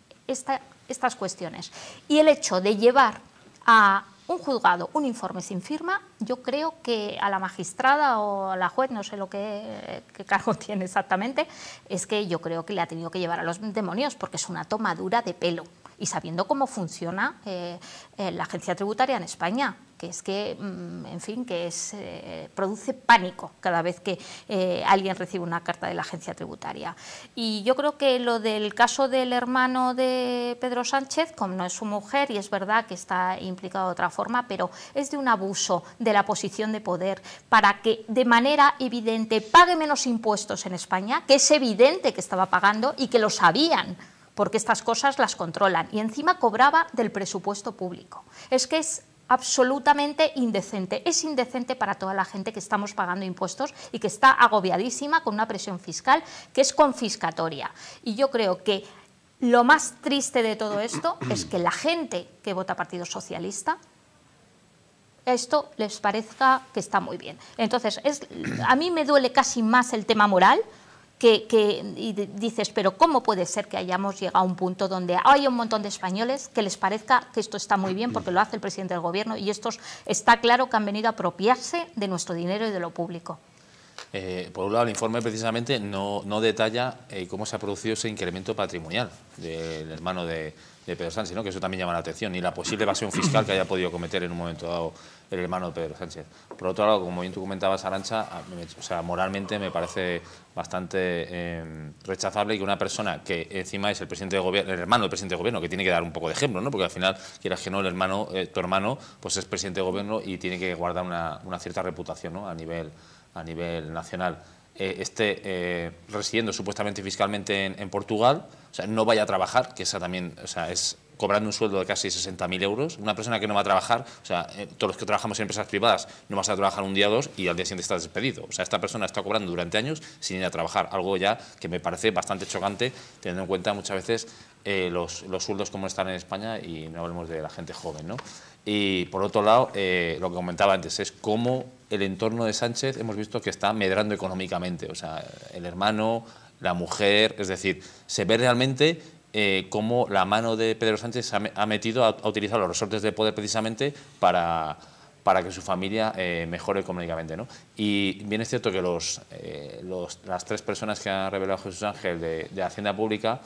estas cuestiones. Y el hecho de llevar a un juzgado un informe sin firma, yo creo que a la magistrada o a la juez, no sé lo que, qué cargo (laughs) tiene exactamente, es que yo creo que le ha tenido que llevar a los demonios porque es una tomadura de pelo. Y sabiendo cómo funciona eh, eh, la agencia tributaria en España, que es que, mm, en fin, que es, eh, produce pánico cada vez que eh, alguien recibe una carta de la agencia tributaria. Y yo creo que lo del caso del hermano de Pedro Sánchez, como no es su mujer y es verdad que está implicado de otra forma, pero es de un abuso de la posición de poder para que de manera evidente pague menos impuestos en España, que es evidente que estaba pagando y que lo sabían porque estas cosas las controlan y encima cobraba del presupuesto público. Es que es absolutamente indecente. Es indecente para toda la gente que estamos pagando impuestos y que está agobiadísima con una presión fiscal que es confiscatoria. Y yo creo que lo más triste de todo esto (clears throat) es que la gente que vota Partido Socialista esto les parezca que está muy bien. Entonces, es, a mí me duele casi más el tema moral que, y dices, pero ¿cómo puede ser que hayamos llegado a un punto donde hay un montón de españoles que les parezca que esto está muy bien porque lo hace el presidente del gobierno y estos está claro que han venido a apropiarse de nuestro dinero y de lo público? Eh, por un lado, el informe precisamente no, detalla eh, cómo se ha producido ese incremento patrimonial del hermano de, Pedro Sánchez, que eso también llama la atención, y la posible evasión fiscal que haya podido cometer en un momento dado el hermano de Pedro Sánchez. Por otro lado, como bien tú comentabas, Arancha, o sea, moralmente me parece bastante em, rechazable que una persona que encima es el presidente de gobierno, el hermano del presidente de gobierno, que tiene que dar un poco de ejemplo, ¿no? Porque al final, quieras que no, el hermano, eh, tu hermano, pues es presidente de gobierno y tiene que guardar una, cierta reputación a, nivel, a nivel nacional. Eh, esté eh, residiendo supuestamente fiscalmente en, Portugal, sea, no vaya a trabajar, que esa también o sea, es cobrando un sueldo de casi 60.000 euros, una persona que no va a trabajar, o sea, eh, todos los que trabajamos en empresas privadas no vas a trabajar un día o dos y al día siguiente estás despedido. O sea, esta persona está cobrando durante años sin ir a trabajar, algo ya que me parece bastante chocante teniendo en cuenta muchas veces eh, los, los, sueldos como están en España y no hablemos de la gente joven. ¿no? Y por otro lado, eh, lo que comentaba antes es cómo el entorno de Sánchez hemos visto que está medrando económicamente, o sea, el hermano, la mujer, es decir, se ve realmente eh, cómo la mano de Pedro Sánchez ha, metido, ha, utilizado los resortes de poder precisamente para, para que su familia eh, mejore económicamente. ¿no? Y bien es cierto que los, eh, las tres personas que ha revelado Jesús Ángel de, Hacienda Pública,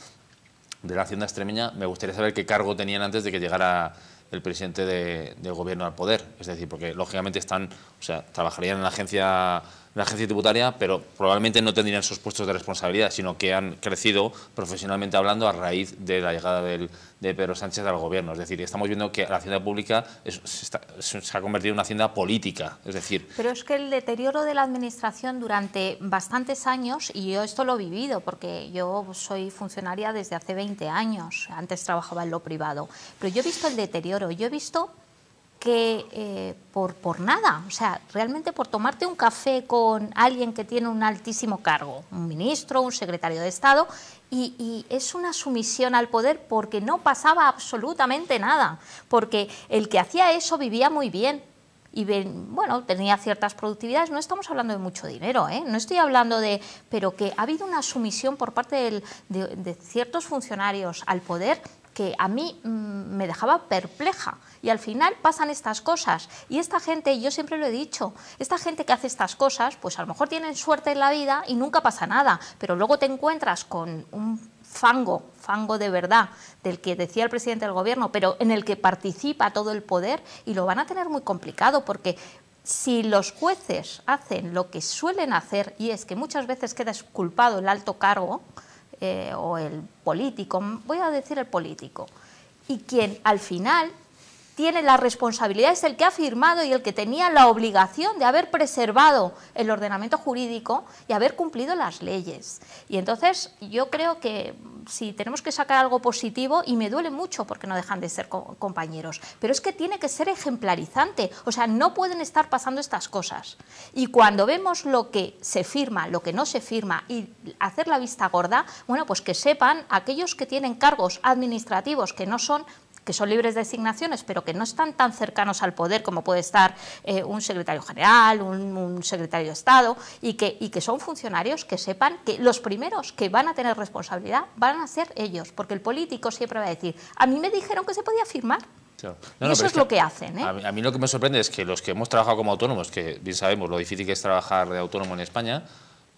de la Hacienda Extremeña, me gustaría saber qué cargo tenían antes de que llegara el presidente de, del gobierno al poder. Es decir, porque lógicamente están, o sea, trabajarían en la agencia la agencia tributaria, pero probablemente no tendrían esos puestos de responsabilidad, sino que han crecido profesionalmente hablando a raíz de la llegada de Pedro Sánchez al gobierno. Es decir, estamos viendo que la hacienda pública se, ha convertido en una hacienda política. Es decir, pero es que el deterioro de la administración durante bastantes años, y yo esto lo he vivido porque yo soy funcionaria desde hace 20 años, antes trabajaba en lo privado, pero yo he visto el deterioro, yo he visto que eh, por, por nada, o sea, realmente por tomarte un café con alguien que tiene un altísimo cargo, un ministro, un secretario de Estado, y, es una sumisión al poder porque no pasaba absolutamente nada, porque el que hacía eso vivía muy bien. Y bueno, tenía ciertas productividades, no estamos hablando de mucho dinero, ¿eh? no estoy hablando de... pero que ha habido una sumisión por parte de ciertos funcionarios al poder que a mí mm, me dejaba perpleja. Y al final pasan estas cosas. Y esta gente, yo siempre lo he dicho, esta gente que hace estas cosas, pues a lo mejor tienen suerte en la vida y nunca pasa nada, pero luego te encuentras con un fango, fango de verdad, del que decía el presidente del gobierno, pero en el que participa todo el poder y lo van a tener muy complicado porque si los jueces hacen lo que suelen hacer y es que muchas veces queda culpado el alto cargo, eh, o el político, voy a decir el político, y quien al final tiene la responsabilidad, es el que ha firmado y el que tenía la obligación de haber preservado el ordenamiento jurídico y haber cumplido las leyes. Y entonces yo creo que si tenemos que sacar algo positivo, y me duele mucho porque no dejan de ser compañeros, pero es que tiene que ser ejemplarizante, o sea, no pueden estar pasando estas cosas. Y cuando vemos lo que se firma, lo que no se firma y hacer la vista gorda, bueno, pues que sepan aquellos que tienen cargos administrativos que no son que son libres de designaciones, pero que no están tan cercanos al poder como puede estar eh, un secretario general, un, secretario de Estado, y que, y que son funcionarios que sepan que los primeros que van a tener responsabilidad van a ser ellos, porque el político siempre va a decir, a mí me dijeron que se podía firmar, y eso es, lo que hacen. ¿eh? a, mí, lo que me sorprende es que los que hemos trabajado como autónomos, que bien sabemos lo difícil que es trabajar de autónomo en España,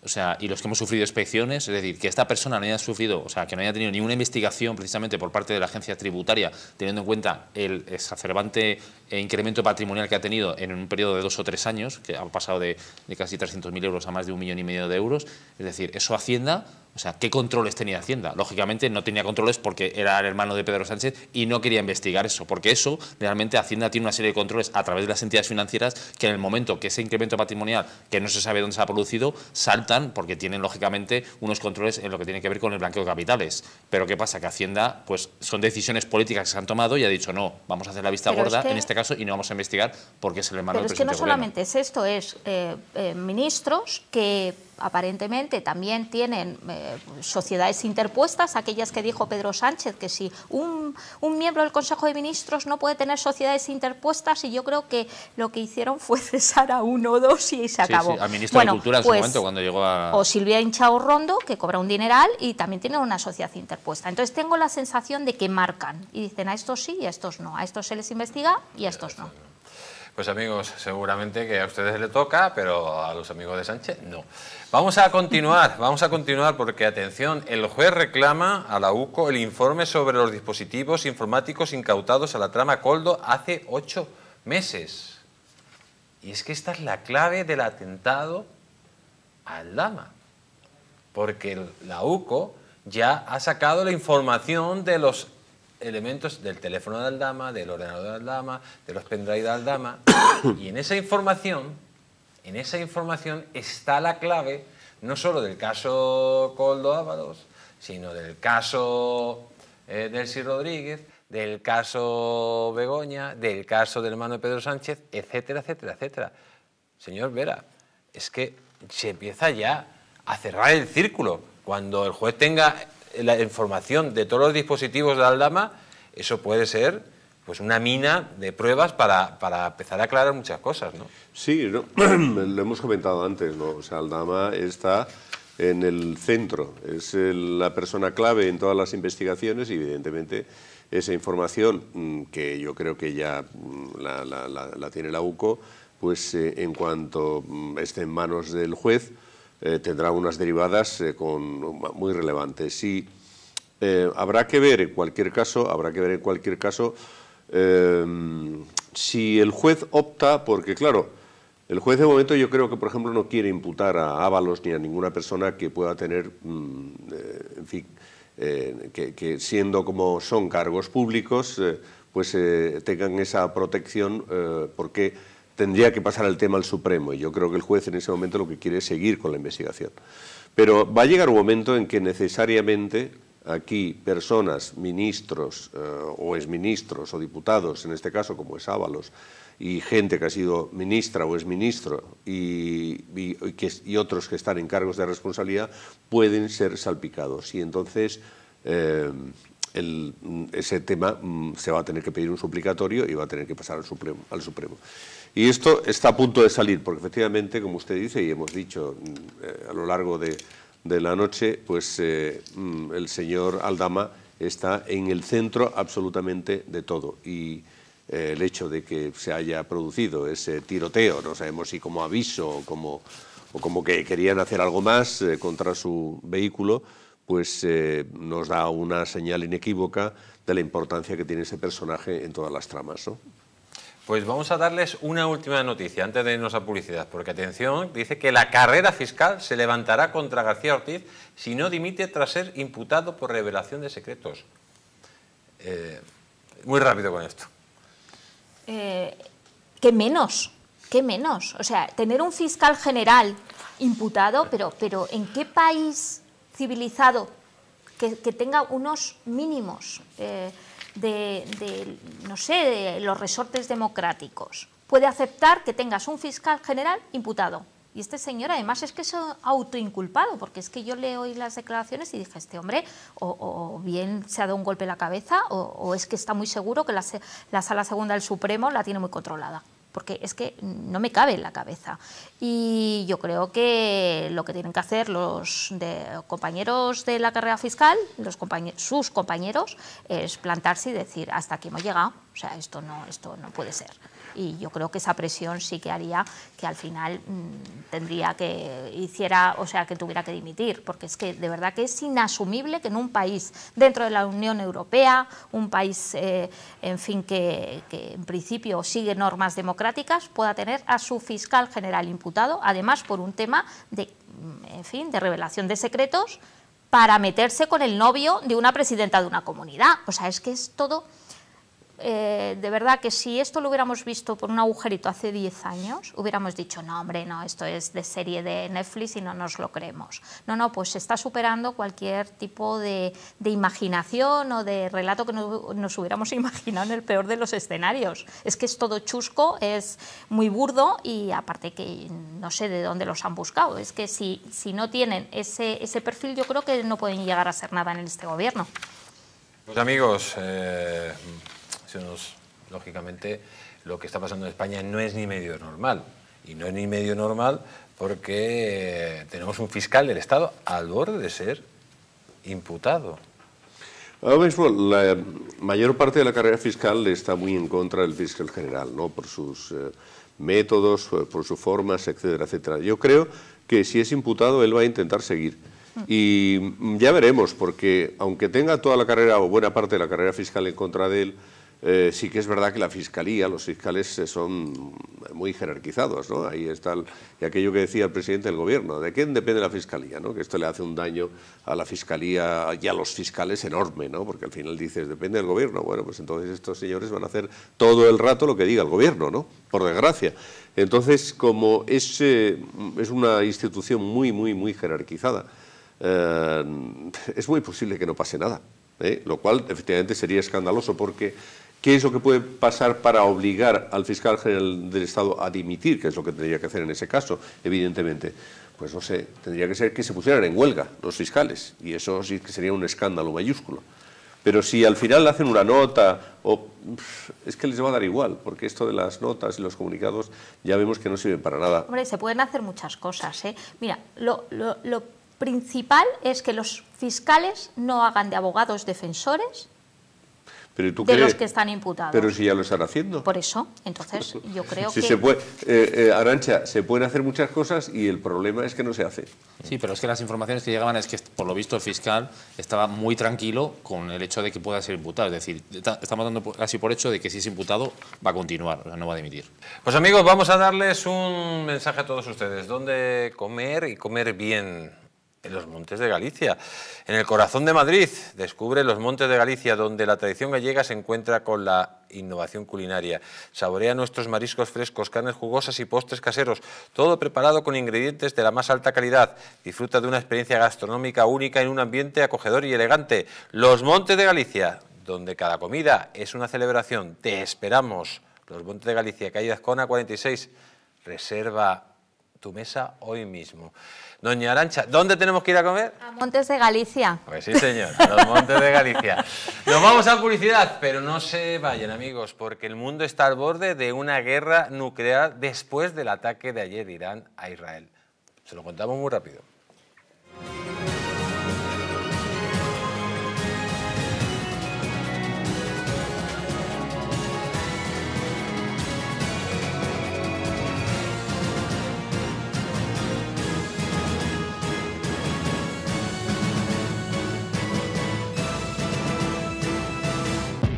o sea, y los que hemos sufrido inspecciones, es decir, que esta persona no haya sufrido, o sea, que no haya tenido ninguna investigación precisamente por parte de la agencia tributaria, teniendo en cuenta el exacerbante eh, incremento patrimonial que ha tenido en un periodo de dos o tres años, que ha pasado de, de casi 300.000 euros a más de un millón y medio de euros, es decir, eso Hacienda o sea, ¿qué controles tenía Hacienda? Lógicamente no tenía controles porque era el hermano de Pedro Sánchez y no quería investigar eso, porque eso realmente Hacienda tiene una serie de controles a través de las entidades financieras que en el momento que ese incremento patrimonial, que no se sabe dónde se ha producido, saltan porque tienen lógicamente unos controles en lo que tiene que ver con el blanqueo de capitales. Pero ¿qué pasa? Que Hacienda, pues son decisiones políticas que se han tomado y ha dicho no, vamos a hacer la vista gorda en este caso y no vamos a investigar porque es el hermano del presidente. Pero es que no solamente es esto, es eh, eh, ministros que aparentemente también tienen eh, sociedades interpuestas, aquellas que dijo Pedro Sánchez, que si un, miembro del Consejo de Ministros no puede tener sociedades interpuestas, y yo creo que lo que hicieron fue cesar a uno o dos y se acabó. cuando llegó a... O Silvia Hinchao Rondo, que cobra un dineral y también tiene una sociedad interpuesta. Entonces tengo la sensación de que marcan y dicen a estos sí y a estos no, a estos se les investiga y a estos no. Pues amigos, seguramente que a ustedes le toca, pero a los amigos de Sánchez no. Vamos a continuar, (laughs) vamos a continuar porque, atención, el juez reclama a la UCO el informe sobre los dispositivos informáticos incautados a la trama Coldo hace ocho meses. Y es que esta es la clave del atentado al Dama, porque la UCO ya ha sacado la información de los elementos del teléfono de Aldama, del ordenador de Aldama, de los pendrive de Aldama, (coughs) y en esa información, en esa información está la clave no solo del caso Coldo Ábalos, sino del caso eh, Delcy Rodríguez, del caso Begoña, del caso del hermano Pedro Sánchez, etcétera, etcétera, etcétera. Señor Vera, es que se empieza ya a cerrar el círculo. Cuando el juez tenga la información de todos los dispositivos de Aldama, eso puede ser pues una mina de pruebas para, para empezar a aclarar muchas cosas, ¿no? Sí, (clears throat) lo hemos comentado antes, ¿no? Aldama está en el centro, es la persona clave en todas las investigaciones y evidentemente esa información mm, que yo creo que ya mm, la, tiene la UCO, pues eh, en cuanto mm, esté en manos del juez, eh, tendrá unas derivadas eh, con, muy relevantes. Eh, habrá que ver en cualquier caso, habrá que ver en cualquier caso em, si el juez opta, porque claro, el juez de momento yo creo que, por ejemplo, no quiere imputar a Ábalos ni a ninguna persona que pueda tener, mm, en fin, que, que, siendo como son cargos públicos, pues tengan esa protección porque tendría que pasar el tema al Supremo y yo creo que el juez en ese momento lo que quiere es seguir con la investigación. Pero va a llegar un momento en que necesariamente aquí personas, ministros eh, o exministros o diputados, en este caso como es Ábalos, y gente que ha sido ministra o exministro y, y, otros que están en cargos de responsabilidad pueden ser salpicados. Y entonces eh, ese tema mm, se va a tener que pedir un suplicatorio y va a tener que pasar al Supremo. Al supremo. Y esto está a punto de salir, porque efectivamente, como usted dice y hemos dicho mm, eh, a lo largo de, la noche, pues eh, mm, el señor Aldama está en el centro absolutamente de todo. Y eh, el hecho de que se haya producido ese tiroteo, no sabemos si como aviso o como, o como que querían hacer algo más contra su vehículo, pues nos da una señal inequívoca de la importancia que tiene ese personaje en todas las tramas. Pues vamos a darles una última noticia antes de irnos a publicidad, porque atención, dice que la carrera fiscal se levantará contra García Ortiz si no dimite tras ser imputado por revelación de secretos. Eh, muy rápido con esto. Eh, ¿Qué menos? ¿Qué menos? O sea, tener un fiscal general imputado, pero, pero ¿en qué país civilizado que, tenga unos mínimos? Eh, de, no sé, de los resortes democráticos. Puede aceptar que tengas un fiscal general imputado. Y este señor además es que es autoinculpado, porque es que yo le oí las declaraciones y dije, este hombre o, bien se ha dado un golpe en la cabeza o, es que está muy seguro que la, la Sala Segunda del Supremo la tiene muy controlada porque es que no me cabe en la cabeza. Y yo creo que lo que tienen que hacer los compañeros de la carrera fiscal, sus compañeros, es plantarse y decir hasta aquí hemos llegado. O sea, esto no, esto no puede ser y yo creo que esa presión sí que haría que al final mm, tendría que hiciera, o sea, que tuviera que dimitir, porque es que de verdad que es inasumible que en un país dentro de la Unión Europea, un país, eh, en fin, que, que en principio sigue normas democráticas, pueda tener a su fiscal general imputado, además por un tema de, mm, en fin, de revelación de secretos, para meterse con el novio de una presidenta de una comunidad. O sea, es que es todo eh, de verdad que si esto lo hubiéramos visto por un agujerito hace 10 años, hubiéramos dicho, no, hombre, no, esto es de serie de Netflix y no nos lo creemos. No, no, pues está superando cualquier tipo de, imaginación o de relato que nos, hubiéramos (laughs) imaginado en el peor de los escenarios. Es que es todo chusco, es muy burdo y aparte que no sé de dónde los han buscado. Es que si, si no tienen ese, ese perfil, yo creo que no pueden llegar a ser nada en este gobierno. Pues amigos, eh lógicamente, lo que está pasando en España no es ni medio normal. Y no es ni medio normal porque eh, tenemos un fiscal del Estado al borde de ser imputado. Ahora mismo, la mayor parte de la carrera fiscal está muy en contra del fiscal general, ¿no? por sus eh, métodos, eh, por sus formas, etcétera, etcétera. Yo creo que si es imputado, él va a intentar seguir. Y ya veremos, porque aunque tenga toda la carrera o buena parte de la carrera fiscal en contra de él, eh, sí que es verdad que la fiscalía, los fiscales eh, son muy jerarquizados, ¿no? Ahí está aquello que decía el presidente del gobierno, ¿de quién depende la fiscalía? ¿no? Que esto le hace un daño a la fiscalía y a los fiscales enorme, ¿no? Porque al final dices, depende del gobierno. Bueno, pues entonces estos señores van a hacer todo el rato lo que diga el gobierno, ¿no? Por desgracia. Entonces, como es, eh, es una institución muy, muy, muy jerarquizada, es muy posible que no pase nada. lo cual efectivamente sería escandaloso porque qué es lo que puede pasar para obligar al fiscal general del Estado a dimitir, que es lo que tendría que hacer en ese caso, evidentemente. Pues no sé, tendría que ser que se pusieran en huelga los fiscales, y eso sí que sería un escándalo mayúsculo. Pero si al final le hacen una nota, o, es que les va a dar igual, porque esto de las notas y los comunicados ya vemos que no sirven para nada. Hombre, se pueden hacer muchas cosas. ¿eh? Mira, lo principal es que los fiscales no hagan de abogados defensores de los que están imputados. Pero si ya lo están haciendo. Por eso, entonces (laughs) yo creo que... Se puede, eh, eh, Arancha, se pueden hacer muchas cosas y el problema es que no se hace. Sí, pero es que las informaciones que llegaban es que, por lo visto, el fiscal estaba muy tranquilo con el hecho de que pueda ser imputado. Es decir, estamos dando casi por hecho de que si es imputado va a continuar, no va a dimitir. Pues amigos, vamos a darles un mensaje a todos ustedes. ¿Dónde comer y comer bien? los montes de Galicia. En el corazón de Madrid, descubre los montes de Galicia, donde la tradición gallega se encuentra con la innovación culinaria. Saborea nuestros mariscos frescos, carnes jugosas y postres caseros, todo preparado con ingredientes de la más alta calidad. Disfruta de una experiencia gastronómica única en un ambiente acogedor y elegante. Los montes de Galicia, donde cada comida es una celebración. Te esperamos. Los montes de Galicia, calle Azcona 46. Reserva tu mesa hoy mismo. Doña Arancha, ¿dónde tenemos que ir a comer? A Montes de Galicia. Pues sí, señor, a Montes de Galicia. Nos vamos a publicidad, pero no se vayan, amigos, porque el mundo está al borde de una guerra nuclear después del ataque de ayer de Irán a Israel. Se lo contamos muy rápido.